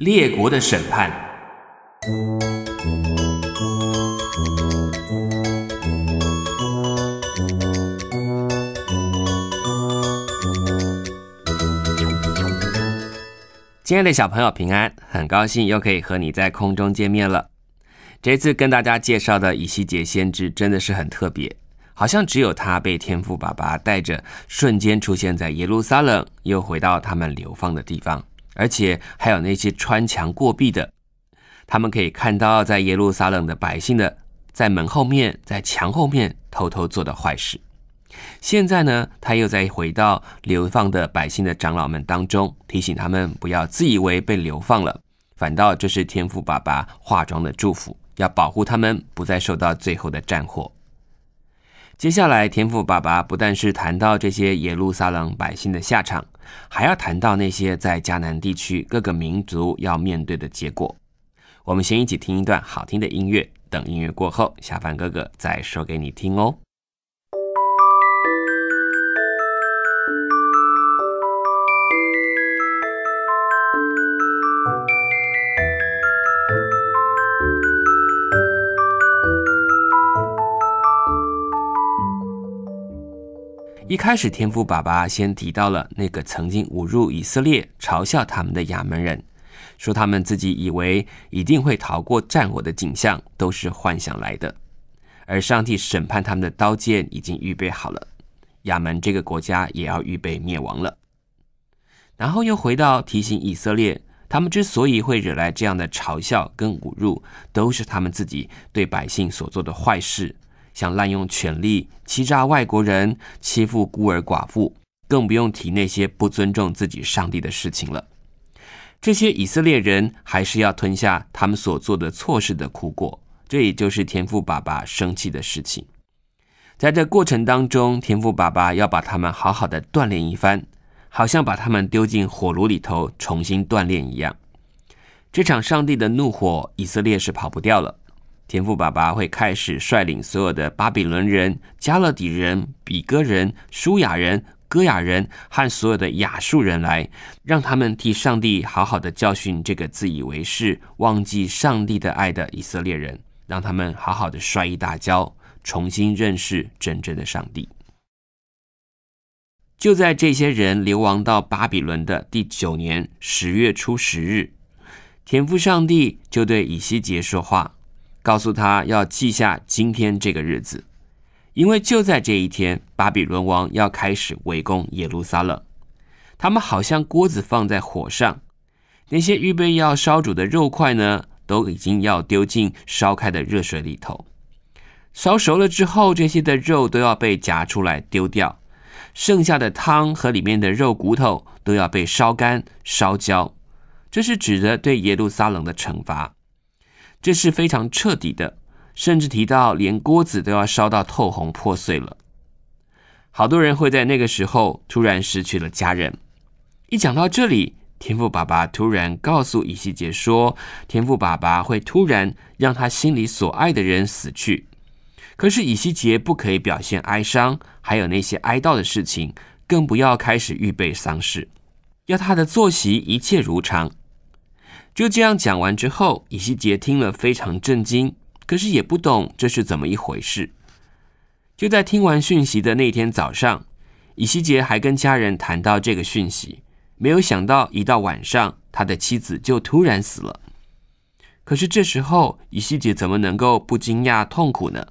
列国的审判。亲爱的小朋友，平安，很高兴又可以和你在空中见面了。这次跟大家介绍的以西结先知真的是很特别，好像只有他被天赋爸爸带着，瞬间出现在耶路撒冷，又回到他们流放的地方。而且还有那些穿墙过壁的，他们可以看到在耶路撒冷的百姓的在门后面、在墙后面偷偷做的坏事。现在呢，他又在回到流放的百姓的长老们当中，提醒他们不要自以为被流放了，反倒这是天父爸爸化妆的祝福，要保护他们不再受到最后的战火。接下来，天父爸爸不但是谈到这些耶路撒冷百姓的下场。还要谈到那些在迦南地区各个民族要面对的结果。我们先一起听一段好听的音乐，等音乐过后，下凡哥哥再说给你听哦。一开始，天父爸爸先提到了那个曾经侮辱以色列、嘲笑他们的亚门人，说他们自己以为一定会逃过战火的景象都是幻想来的，而上帝审判他们的刀剑已经预备好了，亚门这个国家也要预备灭亡了。然后又回到提醒以色列，他们之所以会惹来这样的嘲笑跟侮辱，都是他们自己对百姓所做的坏事。想滥用权力、欺诈外国人、欺负孤儿寡妇，更不用提那些不尊重自己上帝的事情了。这些以色列人还是要吞下他们所做的错事的苦果，这也就是天父爸爸生气的事情。在这过程当中，天父爸爸要把他们好好的锻炼一番，好像把他们丢进火炉里头重新锻炼一样。这场上帝的怒火，以色列是跑不掉了。天赋爸爸会开始率领所有的巴比伦人、加勒底人、比哥人、舒雅人、戈雅人和所有的雅述人来，让他们替上帝好好的教训这个自以为是、忘记上帝的爱的以色列人，让他们好好的摔一大跤，重新认识真正的上帝。就在这些人流亡到巴比伦的第九年十月初十日，天赋上帝就对以西结说话。告诉他要记下今天这个日子，因为就在这一天，巴比伦王要开始围攻耶路撒冷。他们好像锅子放在火上，那些预备要烧煮的肉块呢，都已经要丢进烧开的热水里头。烧熟了之后，这些的肉都要被夹出来丢掉，剩下的汤和里面的肉骨头都要被烧干烧焦。这是指的对耶路撒冷的惩罚。这是非常彻底的，甚至提到连锅子都要烧到透红破碎了。好多人会在那个时候突然失去了家人。一讲到这里，天赋爸爸突然告诉乙西杰说，天赋爸爸会突然让他心里所爱的人死去。可是乙西杰不可以表现哀伤，还有那些哀悼的事情，更不要开始预备丧事，要他的作息一切如常。就这样讲完之后，乙西杰听了非常震惊，可是也不懂这是怎么一回事。就在听完讯息的那天早上，乙西杰还跟家人谈到这个讯息，没有想到一到晚上，他的妻子就突然死了。可是这时候，乙西杰怎么能够不惊讶、痛苦呢？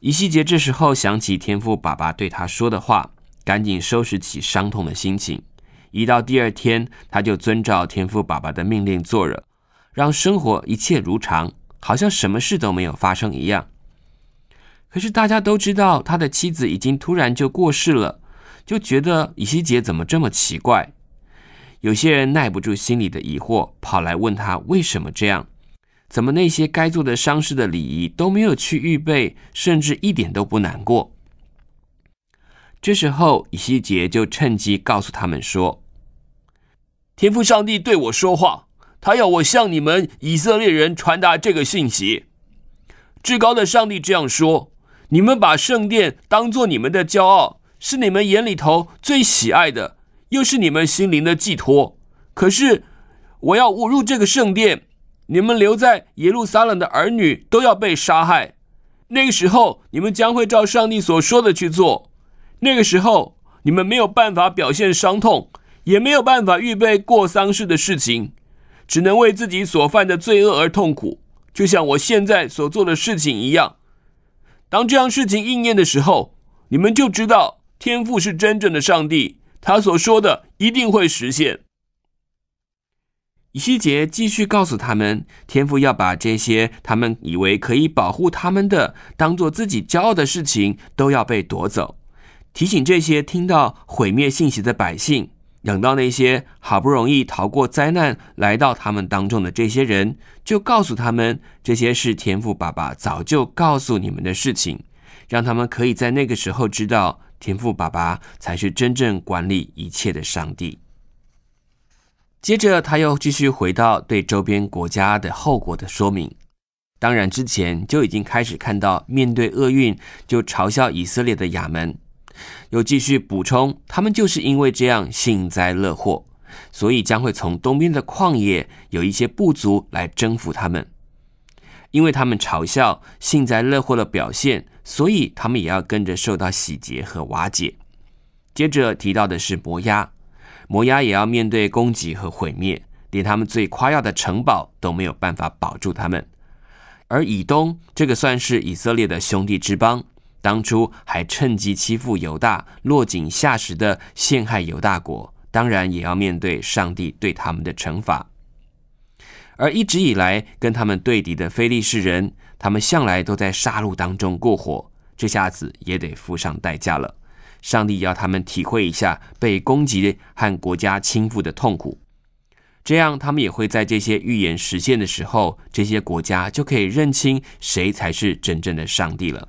乙西杰这时候想起天赋爸爸对他说的话，赶紧收拾起伤痛的心情。一到第二天，他就遵照天父爸爸的命令做了，让生活一切如常，好像什么事都没有发生一样。可是大家都知道他的妻子已经突然就过世了，就觉得乙西杰怎么这么奇怪。有些人耐不住心里的疑惑，跑来问他为什么这样，怎么那些该做的丧事的礼仪都没有去预备，甚至一点都不难过。这时候，乙西杰就趁机告诉他们说。天父上帝对我说话，他要我向你们以色列人传达这个信息。至高的上帝这样说：“你们把圣殿当做你们的骄傲，是你们眼里头最喜爱的，又是你们心灵的寄托。可是，我要误入这个圣殿，你们留在耶路撒冷的儿女都要被杀害。那个时候，你们将会照上帝所说的去做。那个时候，你们没有办法表现伤痛。”也没有办法预备过丧事的事情，只能为自己所犯的罪恶而痛苦，就像我现在所做的事情一样。当这样事情应验的时候，你们就知道天父是真正的上帝，他所说的一定会实现。以西结继续告诉他们，天父要把这些他们以为可以保护他们的、当做自己骄傲的事情，都要被夺走，提醒这些听到毁灭信息的百姓。等到那些好不容易逃过灾难来到他们当中的这些人，就告诉他们这些是天父爸爸早就告诉你们的事情，让他们可以在那个时候知道天父爸爸才是真正管理一切的上帝。接着他又继续回到对周边国家的后果的说明，当然之前就已经开始看到面对厄运就嘲笑以色列的亚门。又继续补充，他们就是因为这样幸灾乐祸，所以将会从东边的旷野有一些部族来征服他们，因为他们嘲笑幸灾乐祸的表现，所以他们也要跟着受到洗劫和瓦解。接着提到的是摩押，摩押也要面对攻击和毁灭，连他们最夸耀的城堡都没有办法保住他们。而以东，这个算是以色列的兄弟之邦。当初还趁机欺负犹大，落井下石的陷害犹大国，当然也要面对上帝对他们的惩罚。而一直以来跟他们对敌的非利士人，他们向来都在杀戮当中过活，这下子也得付上代价了。上帝要他们体会一下被攻击和国家倾覆的痛苦，这样他们也会在这些预言实现的时候，这些国家就可以认清谁才是真正的上帝了。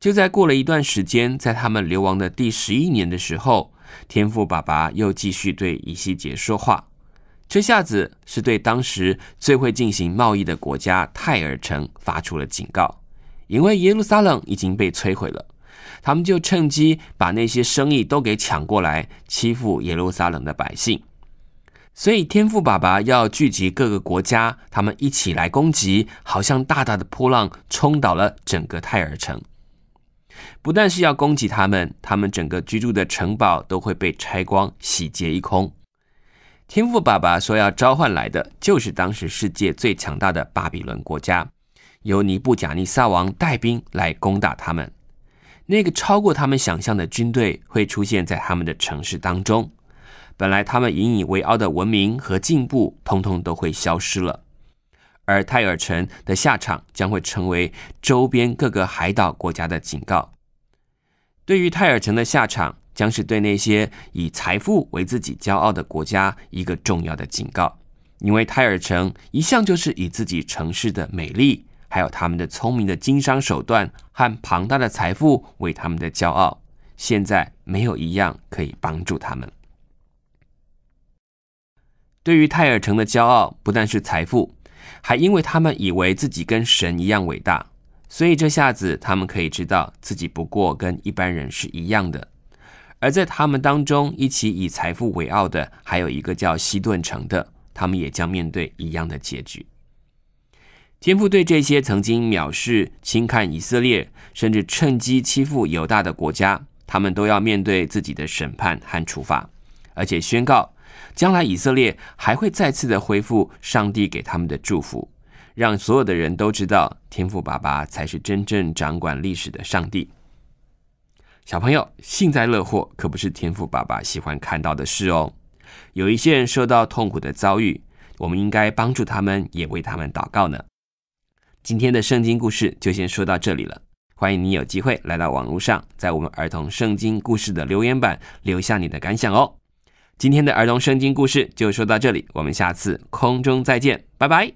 就在过了一段时间，在他们流亡的第十一年的时候，天父爸爸又继续对以西结说话。这下子是对当时最会进行贸易的国家泰尔城发出了警告，因为耶路撒冷已经被摧毁了，他们就趁机把那些生意都给抢过来，欺负耶路撒冷的百姓。所以天父爸爸要聚集各个国家，他们一起来攻击，好像大大的波浪冲倒了整个泰尔城。不但是要攻击他们，他们整个居住的城堡都会被拆光、洗劫一空。天赋爸爸说，要召唤来的就是当时世界最强大的巴比伦国家，由尼布甲尼撒王带兵来攻打他们。那个超过他们想象的军队会出现在他们的城市当中，本来他们引以为傲的文明和进步，通通都会消失了。而泰尔城的下场将会成为周边各个海岛国家的警告。对于泰尔城的下场，将是对那些以财富为自己骄傲的国家一个重要的警告。因为泰尔城一向就是以自己城市的美丽，还有他们的聪明的经商手段和庞大的财富为他们的骄傲。现在没有一样可以帮助他们。对于泰尔城的骄傲，不但是财富。还因为他们以为自己跟神一样伟大，所以这下子他们可以知道自己不过跟一般人是一样的。而在他们当中一起以财富为傲的，还有一个叫西顿城的，他们也将面对一样的结局。天父对这些曾经藐视、轻看以色列，甚至趁机欺负犹大的国家，他们都要面对自己的审判和处罚，而且宣告。将来以色列还会再次的恢复上帝给他们的祝福，让所有的人都知道，天赋爸爸才是真正掌管历史的上帝。小朋友，幸灾乐祸可不是天赋爸爸喜欢看到的事哦。有一些人受到痛苦的遭遇，我们应该帮助他们，也为他们祷告呢。今天的圣经故事就先说到这里了。欢迎你有机会来到网络上，在我们儿童圣经故事的留言板留下你的感想哦。今天的儿童圣经故事就说到这里，我们下次空中再见，拜拜。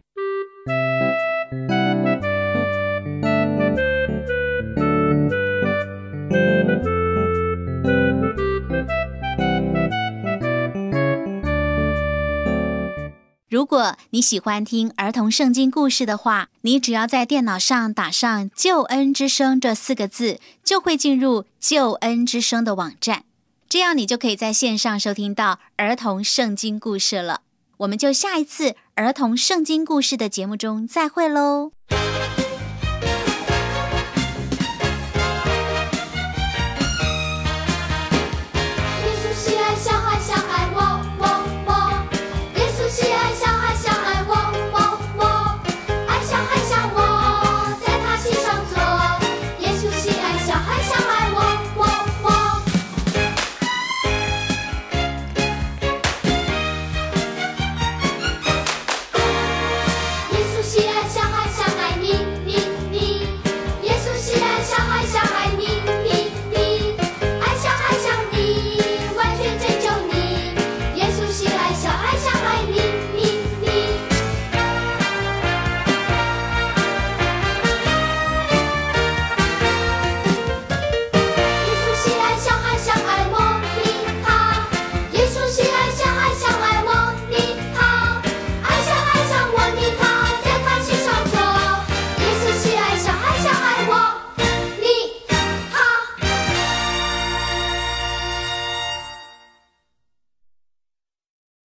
如果你喜欢听儿童圣经故事的话，你只要在电脑上打上“救恩之声”这四个字，就会进入“救恩之声”的网站。这样你就可以在线上收听到儿童圣经故事了。我们就下一次儿童圣经故事的节目中再会喽。西安香。